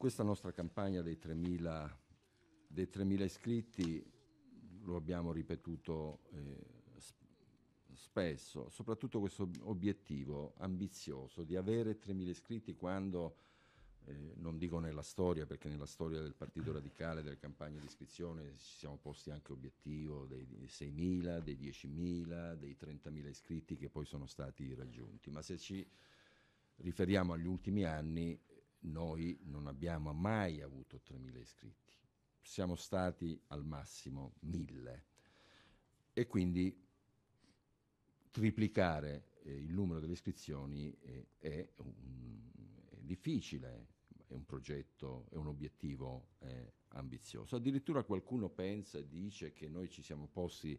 Questa nostra campagna dei 3.000, dei 3.000 iscritti lo abbiamo ripetuto eh, spesso, soprattutto questo obiettivo ambizioso di avere 3.000 iscritti quando, eh, non dico nella storia, perché nella storia del Partito Radicale, delle campagne di iscrizione, ci siamo posti anche obiettivo dei 6.000, dei 10.000, dei 30.000 iscritti che poi sono stati raggiunti, ma se ci riferiamo agli ultimi anni noi non abbiamo mai avuto 3.000 iscritti, siamo stati al massimo 1.000 e quindi triplicare eh, il numero delle iscrizioni eh, è, un, è, difficile, è un progetto, è un obiettivo eh, ambizioso. Addirittura qualcuno pensa e dice che noi ci siamo posti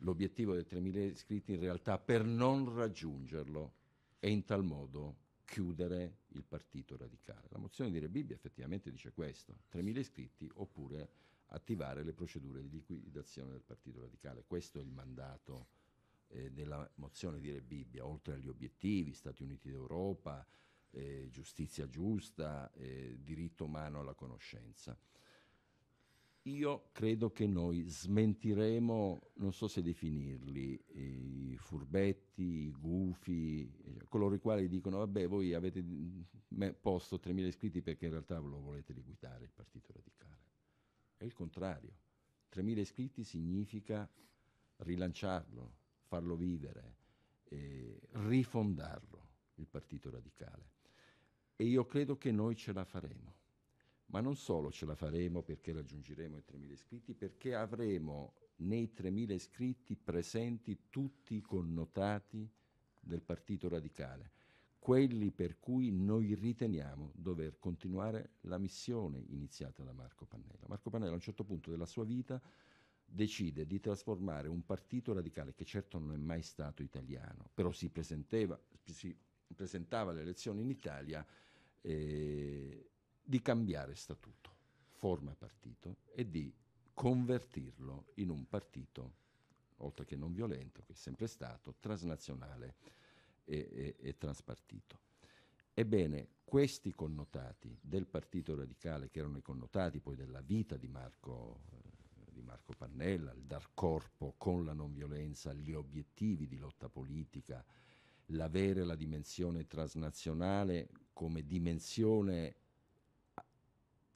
l'obiettivo dei 3.000 iscritti in realtà per non raggiungerlo e in tal modo chiudere il partito radicale. La mozione di Rebibbia effettivamente dice questo, 3.000 iscritti oppure attivare le procedure di liquidazione del partito radicale. Questo è il mandato eh, della mozione di Rebibbia, oltre agli obiettivi Stati Uniti d'Europa, eh, giustizia giusta, eh, diritto umano alla conoscenza. Io credo che noi smentiremo, non so se definirli, i furbetti, i gufi, eh, coloro i quali dicono vabbè voi avete posto 3.000 iscritti perché in realtà lo volete liquidare il Partito Radicale. È il contrario. 3.000 iscritti significa rilanciarlo, farlo vivere, eh, rifondarlo, il Partito Radicale. E io credo che noi ce la faremo. Ma non solo ce la faremo perché raggiungeremo i 3.000 iscritti, perché avremo nei 3.000 iscritti presenti tutti i connotati del Partito Radicale, quelli per cui noi riteniamo dover continuare la missione iniziata da Marco Pannella. Marco Pannella a un certo punto della sua vita decide di trasformare un partito radicale che certo non è mai stato italiano, però si, si presentava alle elezioni in Italia eh, di cambiare statuto, forma partito e di convertirlo in un partito, oltre che non violento, che è sempre stato, trasnazionale e, e, e transpartito. Ebbene, questi connotati del Partito Radicale, che erano i connotati poi della vita di Marco, eh, di Marco Pannella, il dar corpo con la non violenza, gli obiettivi di lotta politica, l'avere la dimensione transnazionale come dimensione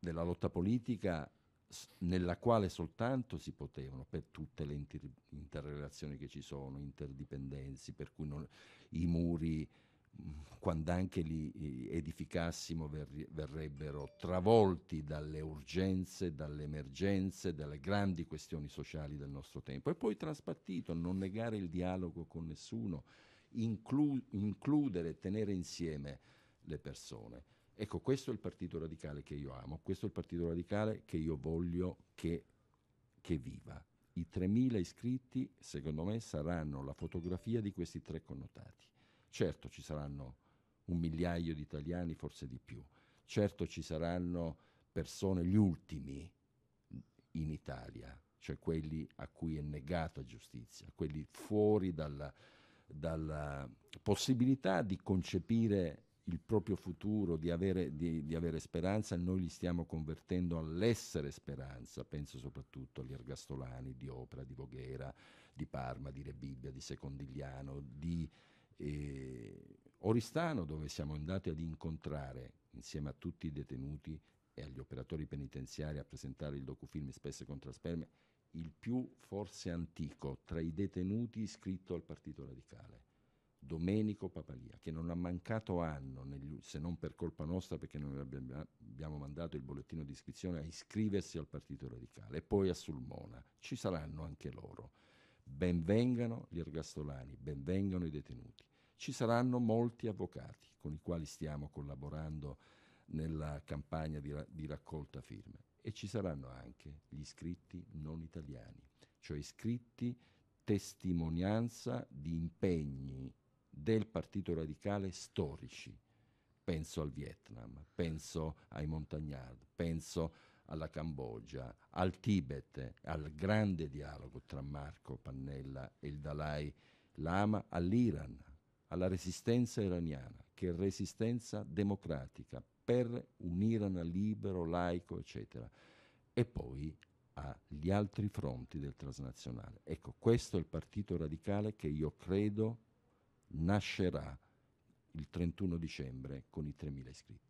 della lotta politica nella quale soltanto si potevano, per tutte le inter- interrelazioni che ci sono, interdipendenze, per cui non, i muri, quando anche li edificassimo, ver- verrebbero travolti dalle urgenze, dalle emergenze, dalle grandi questioni sociali del nostro tempo. E poi traspartito, non negare il dialogo con nessuno, inclu- includere, tenere insieme le persone. Ecco, questo è il Partito Radicale che io amo, questo è il Partito Radicale che io voglio che, che viva. I 3.000 iscritti, secondo me, saranno la fotografia di questi tre connotati. Certo ci saranno un migliaio di italiani, forse di più. Certo ci saranno persone, gli ultimi in Italia, cioè quelli a cui è negata giustizia, quelli fuori dalla, dalla possibilità di concepire il proprio futuro, di avere, di, di avere speranza, noi li stiamo convertendo all'essere speranza, penso soprattutto agli ergastolani di Opera, di Voghera, di Parma, di Rebibbia, di Secondigliano, di eh, Oristano, dove siamo andati ad incontrare insieme a tutti i detenuti e agli operatori penitenziari a presentare il docufilm Spesse contro Sperme, il più forse antico tra i detenuti iscritto al Partito Radicale. Domenico Papalia, che non ha mancato anno, negli, se non per colpa nostra perché noi abbiamo mandato il bollettino di iscrizione, a iscriversi al Partito Radicale e poi a Sulmona. Ci saranno anche loro. Benvengano gli ergastolani, benvengano i detenuti. Ci saranno molti avvocati con i quali stiamo collaborando nella campagna di, di raccolta firme e ci saranno anche gli iscritti non italiani, cioè iscritti testimonianza di impegni del Partito Radicale storici. Penso al Vietnam, penso ai Montagnard, penso alla Cambogia, al Tibet, al grande dialogo tra Marco Pannella e il Dalai Lama, all'Iran, alla resistenza iraniana, che è resistenza democratica per un Iran libero, laico, eccetera. E poi agli altri fronti del transnazionale. Ecco, questo è il partito radicale che io credo nascerà il 31 dicembre con i 3.000 iscritti.